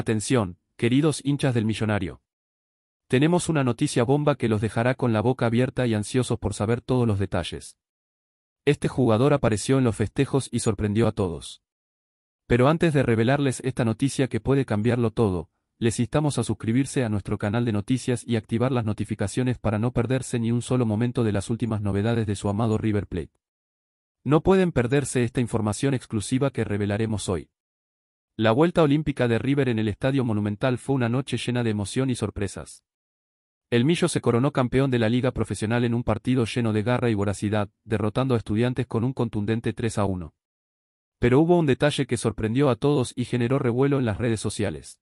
Atención, queridos hinchas del millonario. Tenemos una noticia bomba que los dejará con la boca abierta y ansiosos por saber todos los detalles. Este jugador apareció en los festejos y sorprendió a todos. Pero antes de revelarles esta noticia que puede cambiarlo todo, les instamos a suscribirse a nuestro canal de noticias y activar las notificaciones para no perderse ni un solo momento de las últimas novedades de su amado River Plate. No pueden perderse esta información exclusiva que revelaremos hoy. La vuelta olímpica de River en el Estadio Monumental fue una noche llena de emoción y sorpresas. El Millo se coronó campeón de la liga profesional en un partido lleno de garra y voracidad, derrotando a estudiantes con un contundente 3 a 1. Pero hubo un detalle que sorprendió a todos y generó revuelo en las redes sociales.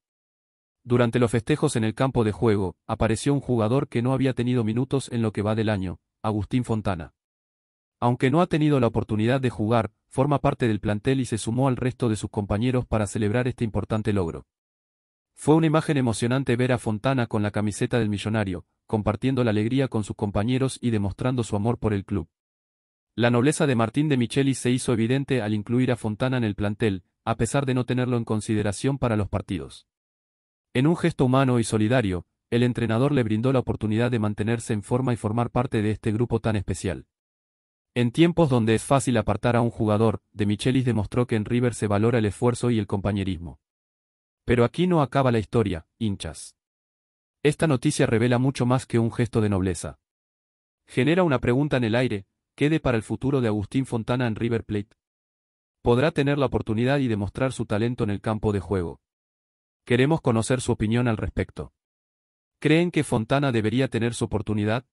Durante los festejos en el campo de juego, apareció un jugador que no había tenido minutos en lo que va del año, Agustín Fontana. Aunque no ha tenido la oportunidad de jugar, forma parte del plantel y se sumó al resto de sus compañeros para celebrar este importante logro. Fue una imagen emocionante ver a Fontana con la camiseta del millonario, compartiendo la alegría con sus compañeros y demostrando su amor por el club. La nobleza de Martín de Micheli se hizo evidente al incluir a Fontana en el plantel, a pesar de no tenerlo en consideración para los partidos. En un gesto humano y solidario, el entrenador le brindó la oportunidad de mantenerse en forma y formar parte de este grupo tan especial. En tiempos donde es fácil apartar a un jugador, De Michelis demostró que en River se valora el esfuerzo y el compañerismo. Pero aquí no acaba la historia, hinchas. Esta noticia revela mucho más que un gesto de nobleza. Genera una pregunta en el aire, ¿qué de para el futuro de Agustín Fontana en River Plate? Podrá tener la oportunidad y demostrar su talento en el campo de juego. Queremos conocer su opinión al respecto. ¿Creen que Fontana debería tener su oportunidad?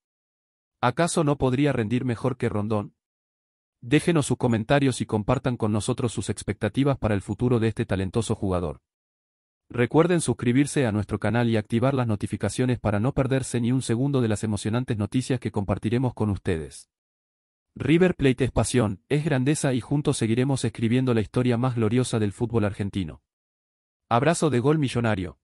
¿Acaso no podría rendir mejor que Rondón? Déjenos sus comentarios y compartan con nosotros sus expectativas para el futuro de este talentoso jugador. Recuerden suscribirse a nuestro canal y activar las notificaciones para no perderse ni un segundo de las emocionantes noticias que compartiremos con ustedes. River Plate es pasión, es grandeza y juntos seguiremos escribiendo la historia más gloriosa del fútbol argentino. Abrazo de gol millonario.